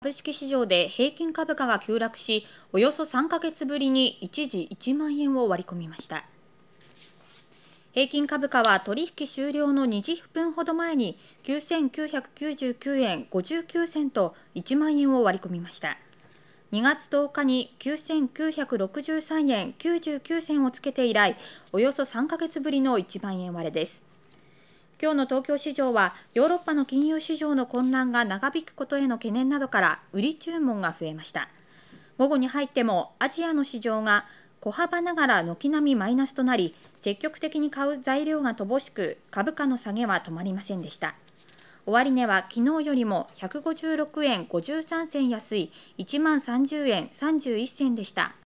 株式市場で平均株価が急落し、およそ3ヶ月ぶりに一時1万円を割り込みました。平均株価は取引終了の20分ほど前に9999円59銭と1万円を割り込みました。2月10日に9963円99銭をつけて以来、およそ3ヶ月ぶりの1万円割れです。今日の東京市場はヨーロッパの金融市場の混乱が長引くことへの懸念などから売り注文が増えました午後に入ってもアジアの市場が小幅ながら軒並みマイナスとなり積極的に買う材料が乏しく株価の下げは止まりませんでした終値は昨日よりも156円53銭安い1万30円31銭でした